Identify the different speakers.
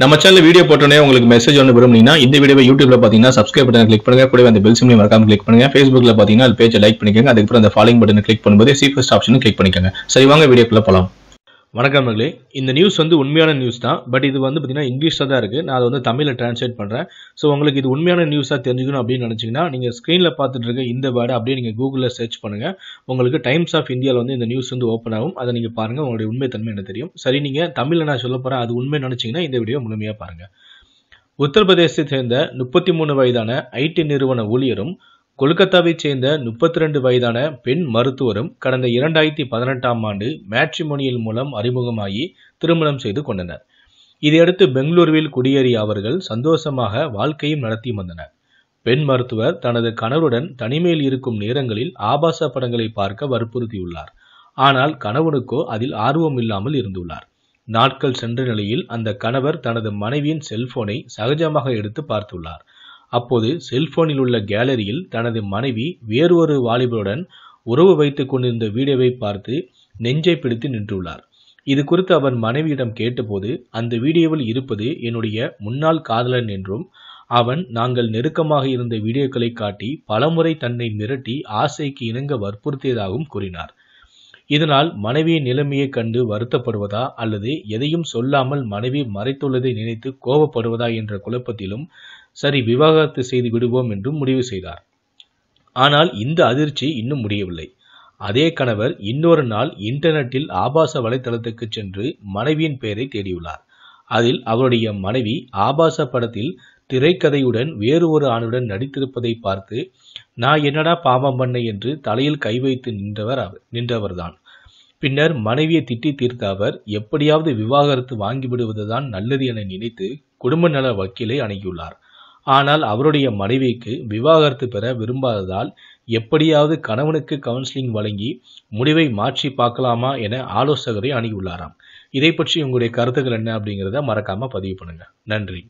Speaker 1: நம்ம channel video போட்டோன்னே உங்களுக்கு மெசேஜ் ஒன்று விரும்புனீங்கன்னா இந்த வீடியோ யூடியூப்ல பார்த்தீங்கன்னா சப்ஸ்கிரைப் பட்டன் கிளிக் பண்ணுங்க கூட அந்த பெல் சிம்லையும் மறக்காம கிளிக் பண்ணுங்க ஃபேஸ்புக்ல பார்த்தீங்கன்னா அது பேஜ் லைக் பண்ணிக்கோங்க அதுக்கப்புறம் அந்த ஃபாலோயிங் பட்டன் கிளிக் பண்ணும்போது சீஃபஸ்ட் ஆப்ஷன் கிளிக் பண்ணிக்கோங்க சரி வாங்க வீடியோக்குள்ள போகலாம்
Speaker 2: வணக்கம் மகளே இந்த நியூஸ் வந்து உண்மையான நியூஸ் தான் பட் இது வந்து பார்த்தீங்கன்னா இங்கிலீஷில் தான் இருக்குது நான் அதை வந்து தமிழில் ட்ரான்ஸ்லேட் பண்ணுறேன் ஸோ உங்களுக்கு இது உண்மையான நியூஸாக தெரிஞ்சுக்கணும் அப்படின்னு நினச்சிங்கன்னா நீங்கள் ஸ்க்ரீனில் பார்த்துட்டு இருக்க இந்த வேர்டை அப்படியே நீங்கள் கூகுளில் சர்ச் பண்ணுங்கள் உங்களுக்கு டைம்ஸ் ஆஃப் இந்தியாவில் வந்து இந்த நியூஸ் வந்து ஓப்பன் ஆகும் அதை நீங்கள் பாருங்கள் உங்களுடைய உண்மை தன்மை என்ன தெரியும் சரி நீங்கள் தமிழில் நான் சொல்ல போகிறேன் அது உண்மை நினச்சிங்கன்னா இந்த வீடியோ முழுமையாக பாருங்கள் உத்தரப்பிரதேசத்தை சேர்ந்த முப்பத்தி மூணு வயதான ஐடி நிறுவன ஊழியரும் கொல்கத்தாவைச் சேர்ந்த முப்பத்தி ரெண்டு வயதான பெண் மருத்துவரும் கடந்த இரண்டாயிரத்தி பதினெட்டாம் ஆண்டு மேட்ரிமோனியல் மூலம் அறிமுகமாகி திருமணம் செய்து கொண்டனர் இதையடுத்து பெங்களூருவில் குடியேறிய அவர்கள் சந்தோஷமாக வாழ்க்கையும் நடத்தி வந்தனர் பெண் மருத்துவர் தனது கணவருடன் தனிமையில் இருக்கும் நேரங்களில் ஆபாச படங்களை பார்க்க வற்புறுத்தியுள்ளார் ஆனால் கணவனுக்கோ அதில் ஆர்வம் இல்லாமல் இருந்துள்ளார் நாட்கள் சென்ற நிலையில் அந்த கணவர் தனது மனைவியின் செல்போனை சகஜமாக எடுத்து பார்த்துள்ளார் அப்போது செல்போனில் உள்ள கேலரியில் தனது மனைவி வேறு ஒரு வாலிபருடன் உறவு வைத்துக் கொண்டிருந்த வீடியோவை பார்த்து நெஞ்சை பிடித்து நின்றுள்ளார் இது குறித்து அவர் மனைவியிடம் கேட்டபோது அந்த வீடியோவில் இருப்பது என்னுடைய முன்னாள் காதலன் என்றும் அவன் நாங்கள் நெருக்கமாக இருந்த வீடியோக்களை காட்டி பலமுறை தன்னை மிரட்டி ஆசைக்கு இணங்க வற்புறுத்தியதாகவும் கூறினார் இதனால் மனைவியின் நிலைமையை கண்டு வருத்தப்படுவதா அல்லது எதையும் சொல்லாமல் மனைவி மறைத்துள்ளதை நினைத்து கோபப்படுவதா என்ற குழப்பத்திலும் சரி விவாகரத்து செய்து விடுவோம் என்றும் முடிவு செய்தார் ஆனால் இந்த அதிர்ச்சி இன்னும் முடியவில்லை அதே கணவர் இன்னொரு நாள் இன்டர்நெட்டில் ஆபாச வலைத்தளத்துக்கு சென்று மனைவியின் பெயரை தேடியுள்ளார் அதில் அவருடைய மனைவி ஆபாச படத்தில் திரைக்கதையுடன் வேறு ஒரு ஆணுடன் நடித்திருப்பதை பார்த்து நான் என்னடா பாவம் பண்ண என்று தலையில் கை வைத்து நின்றவர் அவர் நின்றவர்தான் பின்னர் மனைவியை திட்டி தீர்த்த அவர் எப்படியாவது விவாகரத்து வாங்கிவிடுவதுதான் நல்லது என நினைத்து குடும்ப நல வக்கீலை அணுகியுள்ளார் ஆனால் அவருடைய மனைவிக்கு விவாகரத்து பெற விரும்பாததால் எப்படியாவது கணவனுக்கு கவுன்சிலிங் வழங்கி முடிவை மாற்றி பார்க்கலாமா என ஆலோசகரை அணுகியுள்ளாராம் இதை பற்றி உங்களுடைய கருத்துக்கள் என்ன அப்படிங்கிறத மறக்காமல் பதிவு பண்ணுங்கள் நன்றி